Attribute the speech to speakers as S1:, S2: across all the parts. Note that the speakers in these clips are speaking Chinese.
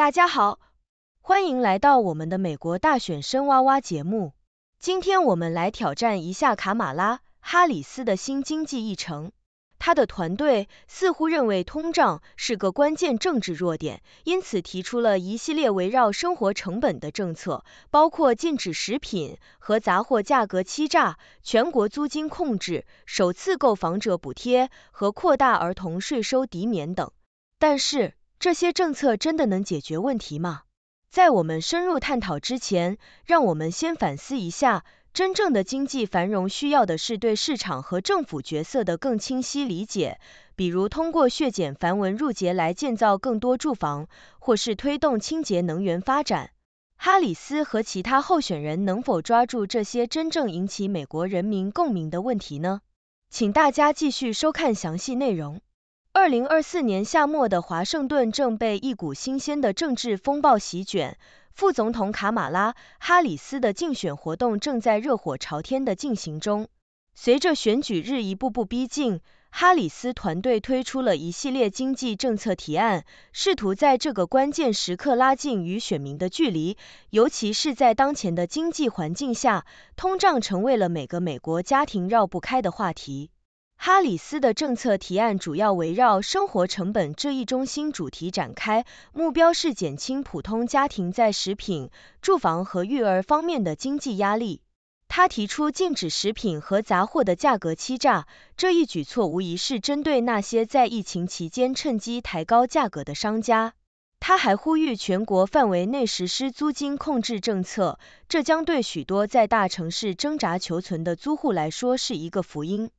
S1: 大家好，欢迎来到我们的美国大选深挖挖节目。今天我们来挑战一下卡马拉·哈里斯的新经济议程。他的团队似乎认为通胀是个关键政治弱点，因此提出了一系列围绕生活成本的政策，包括禁止食品和杂货价格欺诈、全国租金控制、首次购房者补贴和扩大儿童税收抵免等。但是，这些政策真的能解决问题吗？在我们深入探讨之前，让我们先反思一下：真正的经济繁荣需要的是对市场和政府角色的更清晰理解，比如通过削减繁文缛节来建造更多住房，或是推动清洁能源发展。哈里斯和其他候选人能否抓住这些真正引起美国人民共鸣的问题呢？请大家继续收看详细内容。2024年夏末的华盛顿正被一股新鲜的政治风暴席卷，副总统卡马拉·哈里斯的竞选活动正在热火朝天的进行中。随着选举日一步步逼近，哈里斯团队推出了一系列经济政策提案，试图在这个关键时刻拉近与选民的距离。尤其是在当前的经济环境下，通胀成为了每个美国家庭绕不开的话题。哈里斯的政策提案主要围绕生活成本这一中心主题展开，目标是减轻普通家庭在食品、住房和育儿方面的经济压力。他提出禁止食品和杂货的价格欺诈，这一举措无疑是针对那些在疫情期间趁机抬高价格的商家。他还呼吁全国范围内实施租金控制政策，这将对许多在大城市挣扎求存的租户来说是一个福音。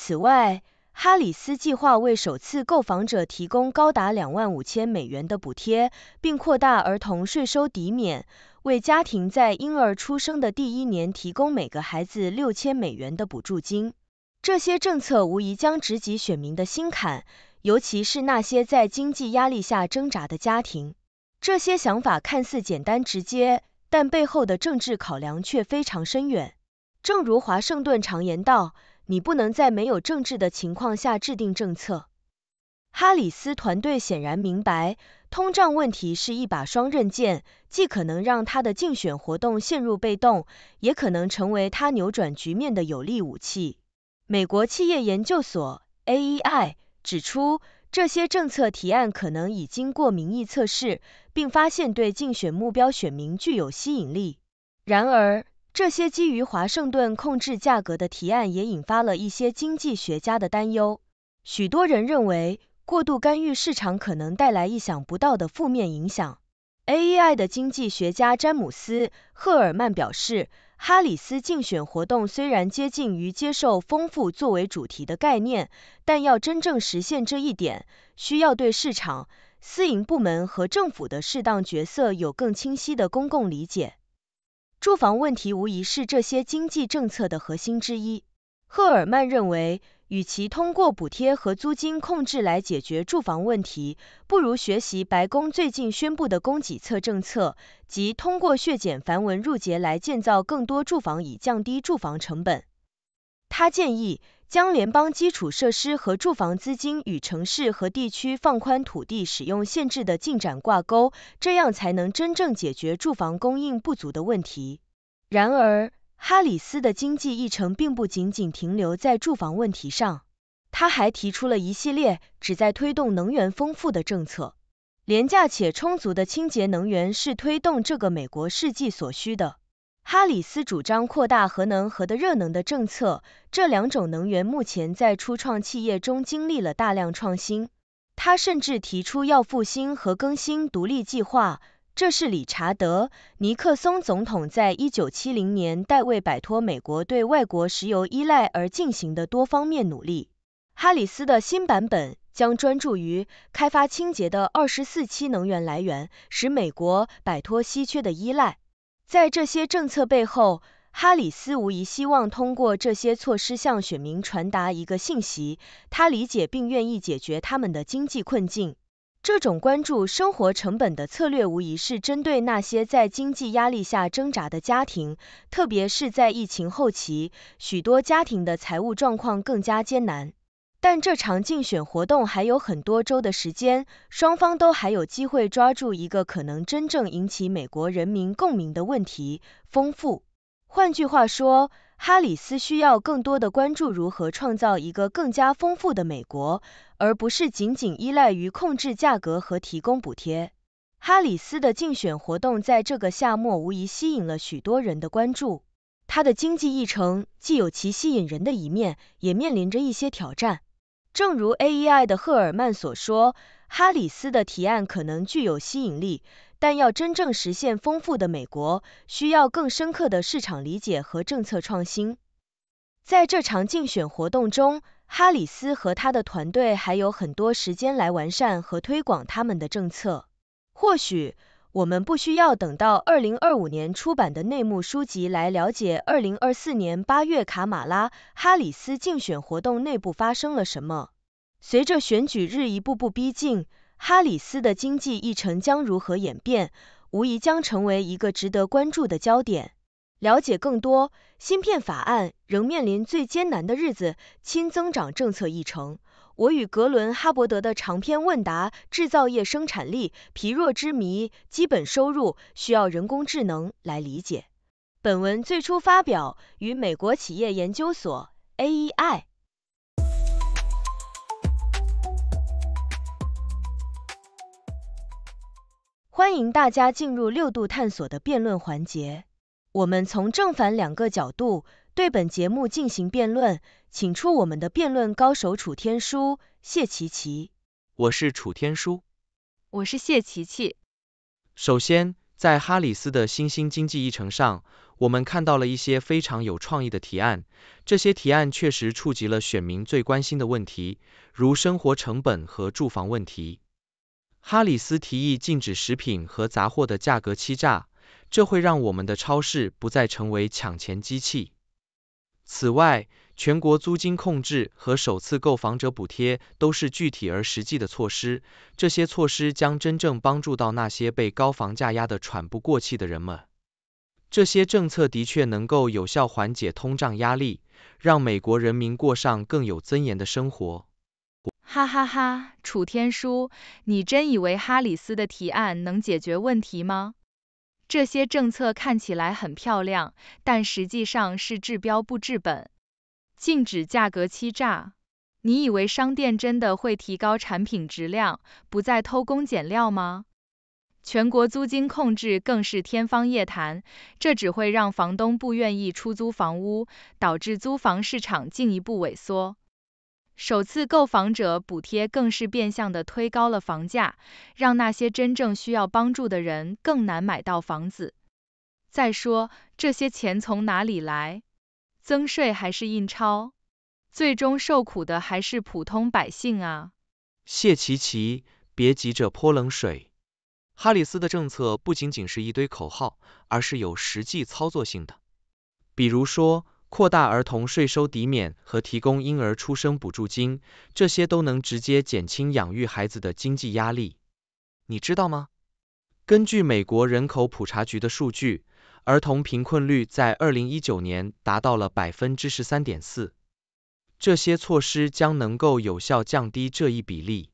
S1: 此外，哈里斯计划为首次购房者提供高达两万五千美元的补贴，并扩大儿童税收抵免，为家庭在婴儿出生的第一年提供每个孩子六千美元的补助金。这些政策无疑将直击选民的心坎，尤其是那些在经济压力下挣扎的家庭。这些想法看似简单直接，但背后的政治考量却非常深远。正如华盛顿常言道。你不能在没有政治的情况下制定政策。哈里斯团队显然明白，通胀问题是一把双刃剑，既可能让他的竞选活动陷入被动，也可能成为他扭转局面的有力武器。美国企业研究所 （AEI） 指出，这些政策提案可能已经过民意测试，并发现对竞选目标选民具有吸引力。然而，这些基于华盛顿控制价格的提案也引发了一些经济学家的担忧。许多人认为，过度干预市场可能带来意想不到的负面影响。AEI 的经济学家詹姆斯·赫尔曼表示，哈里斯竞选活动虽然接近于接受“丰富”作为主题的概念，但要真正实现这一点，需要对市场、私营部门和政府的适当角色有更清晰的公共理解。住房问题无疑是这些经济政策的核心之一。赫尔曼认为，与其通过补贴和租金控制来解决住房问题，不如学习白宫最近宣布的供给侧政策，即通过削减繁文缛节来建造更多住房，以降低住房成本。他建议。将联邦基础设施和住房资金与城市和地区放宽土地使用限制的进展挂钩，这样才能真正解决住房供应不足的问题。然而，哈里斯的经济议程并不仅仅停留在住房问题上，他还提出了一系列旨在推动能源丰富的政策。廉价且充足的清洁能源是推动这个美国世纪所需的。哈里斯主张扩大核能和的热能的政策，这两种能源目前在初创企业中经历了大量创新。他甚至提出要复兴和更新独立计划，这是理查德·尼克松总统在1970年代为摆脱美国对外国石油依赖而进行的多方面努力。哈里斯的新版本将专注于开发清洁的24期能源来源，使美国摆脱稀缺的依赖。在这些政策背后，哈里斯无疑希望通过这些措施向选民传达一个信息：他理解并愿意解决他们的经济困境。这种关注生活成本的策略，无疑是针对那些在经济压力下挣扎的家庭，特别是在疫情后期，许多家庭的财务状况更加艰难。但这场竞选活动还有很多周的时间，双方都还有机会抓住一个可能真正引起美国人民共鸣的问题——丰富。换句话说，哈里斯需要更多的关注如何创造一个更加丰富的美国，而不是仅仅依赖于控制价格和提供补贴。哈里斯的竞选活动在这个夏末无疑吸引了许多人的关注。他的经济议程既有其吸引人的一面，也面临着一些挑战。正如 A E I 的赫尔曼所说，哈里斯的提案可能具有吸引力，但要真正实现丰富的美国，需要更深刻的市场理解和政策创新。在这场竞选活动中，哈里斯和他的团队还有很多时间来完善和推广他们的政策。或许。我们不需要等到2025年出版的内幕书籍来了解2024年8月卡马拉·哈里斯竞选活动内部发生了什么。随着选举日一步步逼近，哈里斯的经济议程将如何演变，无疑将成为一个值得关注的焦点。了解更多，芯片法案仍面临最艰难的日子，新增长政策议程。我与格伦·哈伯德的长篇问答：制造业生产力、疲弱之谜、基本收入需要人工智能来理解。本文最初发表于美国企业研究所 （AEI）。欢迎大家进入六度探索的辩论环节，我们从正反两个角度对本节目进行辩论。请出我们的辩论高手楚天舒、
S2: 谢琪琪。我是楚天舒。我是
S1: 谢琪琪。
S2: 首先，在哈里斯的新兴经济议程上，我们看到了一些非常有创意的提案。这些提案确实触及了选民最关心的问题，如生活成本和住房问题。哈里斯提议禁止食品和杂货的价格欺诈，这会让我们的超市不再成为抢钱机器。此外，全国租金控制和首次购房者补贴都是具体而实际的措施，这些措施将真正帮助到那些被高房价压得喘不过气的人们。这些政策的确能够有效缓解通胀压力，让美国人民过上更有尊严的生活。
S3: 哈哈哈，楚天舒，你真以为哈里斯的提案能解决问题吗？这些政策看起来很漂亮，但实际上是治标不治本。禁止价格欺诈，你以为商店真的会提高产品质量，不再偷工减料吗？全国租金控制更是天方夜谭，这只会让房东不愿意出租房屋，导致租房市场进一步萎缩。首次购房者补贴更是变相的推高了房价，让那些真正需要帮助的人更难买到房子。再说，这些钱从哪里来？增税还是印钞，最终受苦的还是普通百姓啊！
S2: 谢奇奇，别急着泼冷水。哈里斯的政策不仅仅是一堆口号，而是有实际操作性的。比如说，扩大儿童税收抵免和提供婴儿出生补助金，这些都能直接减轻养育孩子的经济压力。你知道吗？根据美国人口普查局的数据。儿童贫困率在二零一九年达到了百分之十三点四，这些措施将能够有效降低这一比例。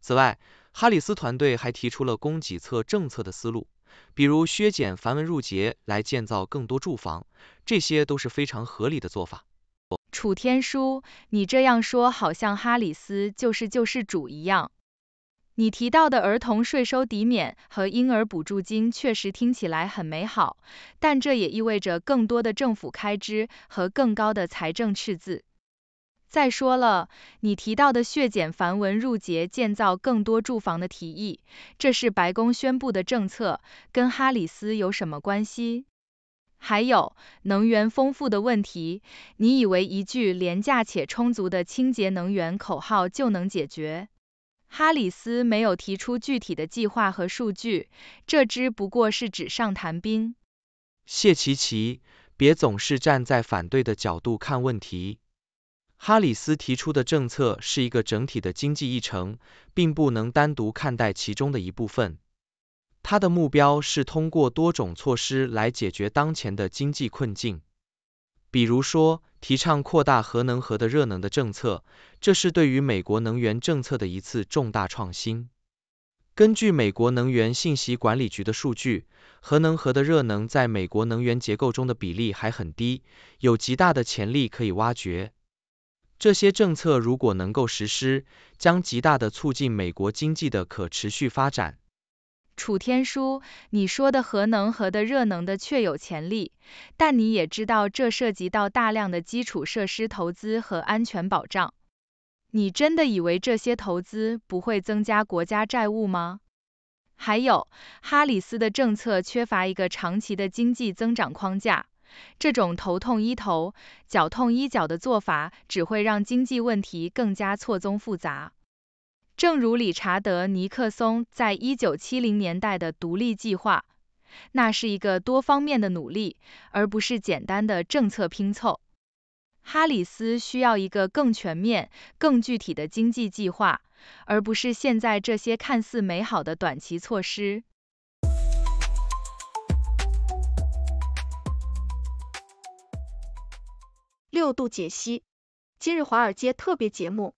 S2: 此外，哈里斯团队还提出了供给侧政策的思路，比如削减繁文缛节来建造更多住房，这些都是非常合理的做法。
S3: 楚天舒，你这样说好像哈里斯就是救世主一样。你提到的儿童税收抵免和婴儿补助金确实听起来很美好，但这也意味着更多的政府开支和更高的财政赤字。再说了，你提到的削减繁文缛节、建造更多住房的提议，这是白宫宣布的政策，跟哈里斯有什么关系？还有能源丰富的问题，你以为一句廉价且充足的清洁能源口号就能解决？哈里斯没有提出具体的计划和数据，这只不过是纸上谈兵。
S2: 谢奇奇，别总是站在反对的角度看问题。哈里斯提出的政策是一个整体的经济议程，并不能单独看待其中的一部分。他的目标是通过多种措施来解决当前的经济困境。比如说，提倡扩大核能和的热能的政策，这是对于美国能源政策的一次重大创新。根据美国能源信息管理局的数据，核能和的热能在美国能源结构中的比例还很低，有极大的潜力可以挖掘。这些政策如果能够实施，将极大的促进美国经济的可持续发展。楚天
S3: 舒，你说的核能和的热能的确有潜力，但你也知道，这涉及到大量的基础设施投资和安全保障。你真的以为这些投资不会增加国家债务吗？还有，哈里斯的政策缺乏一个长期的经济增长框架，这种头痛医头、脚痛医脚的做法，只会让经济问题更加错综复杂。正如理查德·尼克松在1970年代的独立计划，那是一个多方面的努力，而不是简单的政策拼凑。哈里斯需要一个更全面、更具体的经济计划，而不是现在这些看似美好的短期措施。
S1: 六度解析，今日华尔街特别节目。